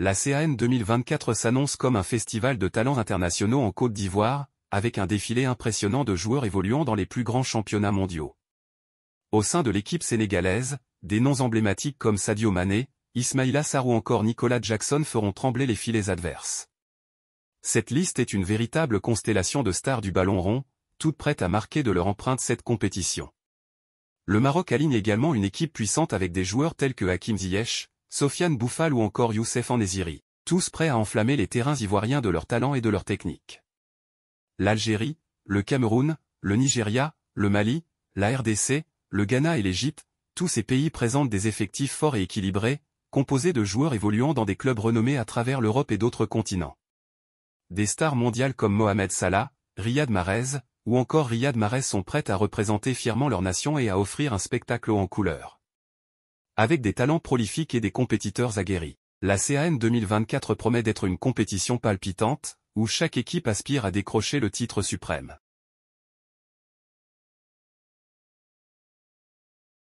La CAN 2024 s'annonce comme un festival de talents internationaux en Côte d'Ivoire, avec un défilé impressionnant de joueurs évoluant dans les plus grands championnats mondiaux. Au sein de l'équipe sénégalaise, des noms emblématiques comme Sadio Mané, Ismaïla Sarr ou encore Nicolas Jackson feront trembler les filets adverses. Cette liste est une véritable constellation de stars du ballon rond, toutes prêtes à marquer de leur empreinte cette compétition. Le Maroc aligne également une équipe puissante avec des joueurs tels que Hakim Ziyech, Sofiane Boufal ou encore Youssef Enesiri, tous prêts à enflammer les terrains ivoiriens de leur talent et de leur technique. L'Algérie, le Cameroun, le Nigeria, le Mali, la RDC, le Ghana et l'Égypte, tous ces pays présentent des effectifs forts et équilibrés, composés de joueurs évoluant dans des clubs renommés à travers l'Europe et d'autres continents. Des stars mondiales comme Mohamed Salah, Riyad Mahrez, ou encore Riyad Mahrez sont prêtes à représenter fièrement leur nation et à offrir un spectacle haut en couleur avec des talents prolifiques et des compétiteurs aguerris. La CAN 2024 promet d'être une compétition palpitante, où chaque équipe aspire à décrocher le titre suprême.